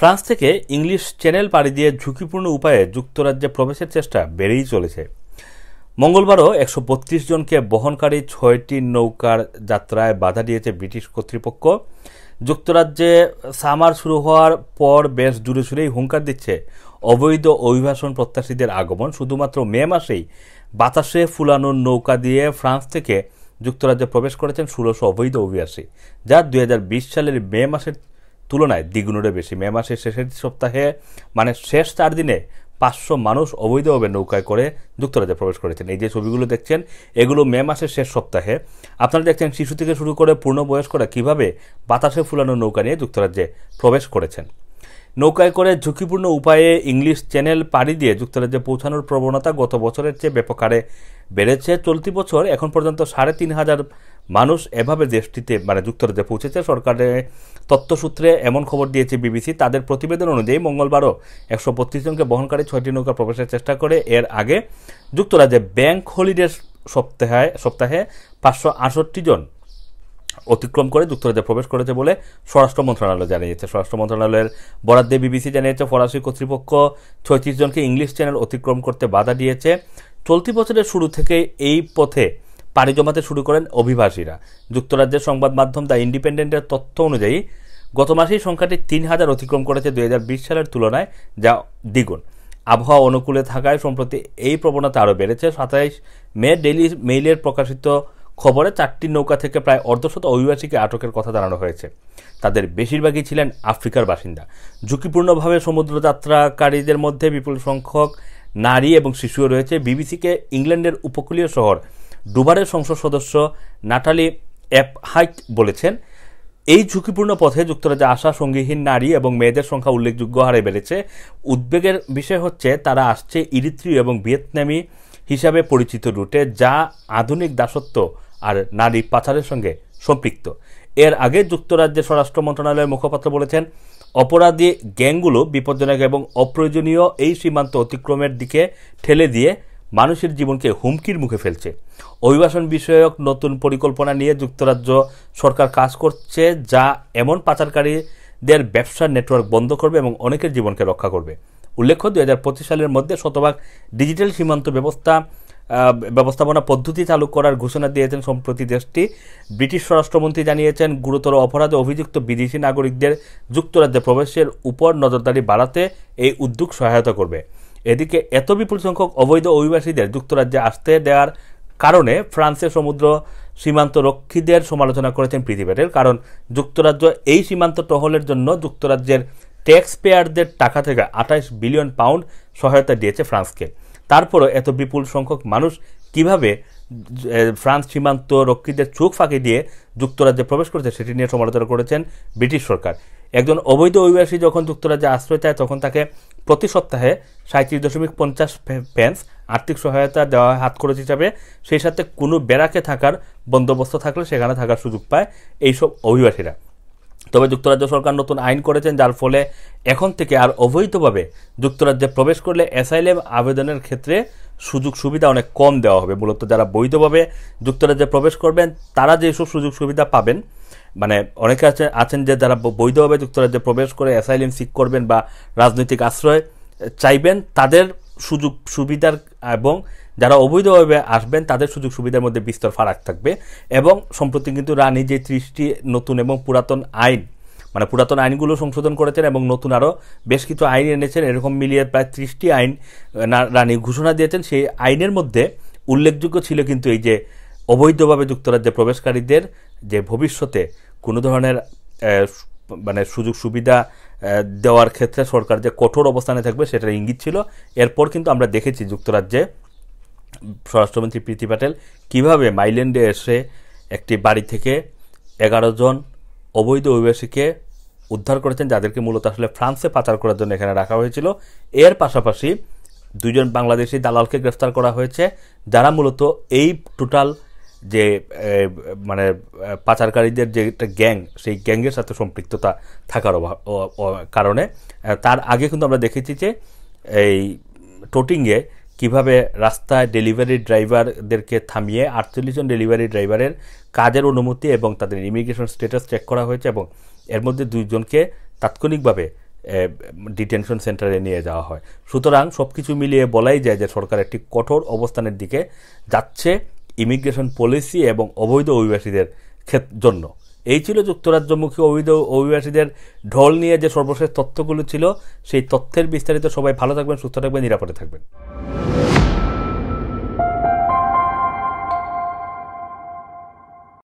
France থেকে English channel পাড়ি দিয়ে ঝুঁকিপূর্ণ উপায়ে যুক্তরাজ্যে প্রবেশের চেষ্টা বেড়েই চলেছে মঙ্গলবারও একশো বত্রিশ জনকে বহনকারী ছয়টি নৌকার যাত্রায় বাধা দিয়েছে ব্রিটিশ কর্তৃপক্ষ যুক্তরাজ্যে সামার শুরু হওয়ার পর বেশ জুড়ে জুড়েই হুঙ্কার দিচ্ছে অবৈধ অভিবাসন প্রত্যাশীদের আগমন শুধুমাত্র মে মাসেই বাতাসে ফুলানোর নৌকা দিয়ে ফ্রান্স থেকে যুক্তরাজ্যে প্রবেশ করেছেন ষোলোশো অবৈধ অভিবাসী যা দুই সালের মে মাসের তুলনায় দ্বিগুণেরও বেশি মে মাসের শেষের সপ্তাহে মানে শেষ চার দিনে পাঁচশো মানুষ অবৈধভাবে নৌকায় করে যুক্তরাজ্যে প্রবেশ করেছেন এই যে ছবিগুলো দেখছেন এগুলো মে মাসের শেষ সপ্তাহে আপনারা দেখছেন শিশু থেকে শুরু করে পূর্ণবয়স্করা কিভাবে বাতাসে ফুলানো নৌকা নিয়ে যুক্তরাজ্যে প্রবেশ করেছেন নৌকায় করে ঝুঁকিপূর্ণ উপায়ে ইংলিশ চ্যানেল পাড়ি দিয়ে যুক্তরাজ্যে পৌঁছানোর প্রবণতা গত বছরের চেয়ে ব্যাপক হারে বেড়েছে চলতি বছর এখন পর্যন্ত সাড়ে তিন হাজার মানুষ এভাবে দেশটিতে মানে যুক্তরাজ্যে পৌঁছেছে সরকারের তথ্যসূত্রে এমন খবর দিয়েছে বিবিসি তাদের প্রতিবেদন অনুযায়ী মঙ্গলবারও একশো বত্রিশ জনকে বহনকারী ছয়টি নৌকা প্রবেশের চেষ্টা করে এর আগে যুক্তরাজ্যে ব্যাংক হলিডে সপ্তাহে সপ্তাহে পাঁচশো আটষট্টি জন অতিক্রম করে যুক্তরাজ্যে প্রবেশ করেছে বলে স্বরাষ্ট্র মন্ত্রণালয় জানিয়েছে স্বরাষ্ট্র মন্ত্রণালয়ের বরাদ্দে বিবিসি জানিয়েছে ফরাসি কর্তৃপক্ষ ছয়ত্রিশ জনকে ইংলিশ চ্যানেল অতিক্রম করতে বাধা দিয়েছে চলতি বছরের শুরু থেকে এই পথে পাড়ি জমাতে শুরু করেন অভিবাসীরা যুক্তরাজ্যের সংবাদ মাধ্যম দ্য ইন্ডিপেন্ডেন্টের তথ্য অনুযায়ী গত মাসেই সংখ্যাটি তিন হাজার অতিক্রম করেছে দুই সালের তুলনায় যা দ্বিগুণ আবহাওয়া অনুকূলে থাকায় সম্প্রতি এই প্রবণতা আরও বেড়েছে সাতাইশ মে ডেইলি মেইলের প্রকাশিত খবরে চারটি নৌকা থেকে প্রায় অর্ধশত অভিবাসীকে আটকের কথা জানানো হয়েছে তাদের বেশিরভাগই ছিলেন আফ্রিকার বাসিন্দা ঝুঁকিপূর্ণভাবে সমুদ্রযাত্রাকারীদের মধ্যে বিপুল সংখ্যক নারী এবং শিশুও রয়েছে বিবিসিকে ইংল্যান্ডের উপকূলীয় শহর ডুবারের সংসদ সদস্য নাটালি অ্যাপ হাইট বলেছেন এই ঝুঁকিপূর্ণ পথে যুক্তরাজ্যে আসা সঙ্গীহীন নারী এবং মেয়েদের সংখ্যা উল্লেখযোগ্য হারে বেড়েছে উদ্বেগের বিষয় হচ্ছে তারা আসছে ইরিত্রীয় এবং ভিয়েতনামি হিসাবে পরিচিত রুটে যা আধুনিক দাসত্ব আর নারী পাচারের সঙ্গে সম্পৃক্ত এর আগে যুক্তরাজ্যের স্বরাষ্ট্র মন্ত্রণালয়ের মুখপাত্র বলেছেন অপরাধী গ্যাংগুলো বিপজ্জনক এবং অপ্রয়োজনীয় এই সীমান্ত অতিক্রমের দিকে ঠেলে দিয়ে মানুষের জীবনকে হুমকির মুখে ফেলছে অভিবাসন বিষয়ক নতুন পরিকল্পনা নিয়ে যুক্তরাজ্য সরকার কাজ করছে যা এমন পাচারকারীদের ব্যবসার নেটওয়ার্ক বন্ধ করবে এবং অনেকের জীবনকে রক্ষা করবে উল্লেখ্য দু সালের মধ্যে শতভাগ ডিজিটাল সীমান্ত ব্যবস্থা ব্যবস্থাপনা পদ্ধতি চালু করার ঘোষণা দিয়েছেন সম্প্রতি দেশটি ব্রিটিশ স্বরাষ্ট্রমন্ত্রী জানিয়েছেন গুরুতর অপরাধে অভিযুক্ত বিদেশি নাগরিকদের যুক্তরাজ্যে প্রবেশের উপর নজরদারি বাড়াতে এই উদ্যোগ সহায়তা করবে এদিকে এত বিপুল সংখ্যক অবৈধ অভিবাসীদের যুক্তরাজ্যে আসতে দেওয়ার কারণে ফ্রান্সের সমুদ্র সীমান্ত রক্ষীদের সমালোচনা করেছেন পৃথিবীর কারণ যুক্তরাজ্য এই সীমান্ত টহলের জন্য যুক্তরাজ্যের ট্যাক্স পেয়ারদের টাকা থেকে আঠাইশ বিলিয়ন পাউন্ড সহায়তা দিয়েছে ফ্রান্সকে তারপরও এত বিপুল সংখ্যক মানুষ কিভাবে ফ্রান্স সীমান্ত রক্ষীদের চোখ ফাঁকি দিয়ে যুক্তরাজ্যে প্রবেশ করেছে সেটি নিয়ে সমালোচনা করেছেন ব্রিটিশ সরকার একজন অবৈধ অভিবাসী যখন যুক্তরাজ্যে আশ্রয় চায় তখন তাকে প্রতি সপ্তাহে সাঁত্রিশ দশমিক পঞ্চাশ পেন্স আর্থিক সহায়তা দেওয়া হাত খরচ হিসাবে সেই সাথে কোনো বেড়াকে থাকার বন্দোবস্ত থাকলে সেখানে থাকার সুযোগ পায় এইসব অভিবাসীরা তবে যুক্তরাজ্য সরকার নতুন আইন করেছেন যার ফলে এখন থেকে আর অবৈধভাবে যুক্তরাজ্যে প্রবেশ করলে অ্যাসাইলেম আবেদনের ক্ষেত্রে সুযোগ সুবিধা অনেক কম দেওয়া হবে মূলত যারা বৈধভাবে যুক্তরাজ্যে প্রবেশ করবেন তারা যেসব সুযোগ সুবিধা পাবেন মানে অনেকে আছে আছেন যে যারা বৈধভাবে যুক্তরাজ্যে প্রবেশ করে অ্যাসাইলিম সিক করবেন বা রাজনৈতিক আশ্রয় চাইবেন তাদের সুযোগ সুবিধার এবং যারা অবৈধভাবে আসবেন তাদের সুযোগ সুবিধার মধ্যে বিস্তর ফারাক থাকবে এবং সম্প্রতি কিন্তু রানী যে ত্রিশটি নতুন এবং পুরাতন আইন মানে পুরাতন আইনগুলো সংশোধন করেছেন এবং নতুন আরও বেশ কিছু আইন এনেছেন এরকম মিলিয়ে প্রায় ত্রিশটি আইন রানী ঘোষণা দিয়েছেন সেই আইনের মধ্যে উল্লেখযোগ্য ছিল কিন্তু এই যে অবৈধভাবে যুক্তরাজ্যে প্রবেশকারীদের যে ভবিষ্যতে কোনো ধরনের মানে সুযোগ সুবিধা দেওয়ার ক্ষেত্রে সরকার যে কঠোর অবস্থানে থাকবে সেটার ইঙ্গিত ছিল এরপর কিন্তু আমরা দেখেছি যুক্তরাজ্যে স্বরাষ্ট্রমন্ত্রী প্রীতি প্যাটেল কীভাবে মাইল্যান্ডে এসে একটি বাড়ি থেকে এগারো জন অবৈধ অভিবাসীকে উদ্ধার করেছেন যাদেরকে মূলত আসলে ফ্রান্সে পাচার করার জন্য এখানে রাখা হয়েছিল এর পাশাপাশি দুজন বাংলাদেশি দালালকে গ্রেফতার করা হয়েছে যারা মূলত এই টোটাল যে মানে পাচারকারীদের যে একটা গ্যাং সেই গ্যাংয়ের সাথে সম্পৃক্ততা থাকার কারণে তার আগে কিন্তু আমরা দেখেছি যে এই টোটিংয়ে কিভাবে রাস্তায় ডেলিভারি ড্রাইভারদেরকে থামিয়ে আটচল্লিশ জন ডেলিভারি ড্রাইভারের কাজের অনুমতি এবং তাদের ইমিগ্রেশন স্ট্যাটাস চেক করা হয়েছে এবং এর মধ্যে দুইজনকে তাৎক্ষণিকভাবে ডিটেনশন সেন্টারে নিয়ে যাওয়া হয় সুতরাং সব কিছু মিলিয়ে বলাই যায় যে সরকার একটি কঠোর অবস্থানের দিকে যাচ্ছে ইমিগ্রেশন পলিসি এবং অবৈধ অভিবাসীদের জন্য এই ছিল যুক্তরাজ্যমুখী অবৈধ অভিবাসীদের ঢল নিয়ে যে সর্বশেষ তথ্যগুলো ছিল সেই তথ্যের বিস্তারিত সবাই ভালো থাকবেন সুস্থ থাকবেন নিরাপদে থাকবেন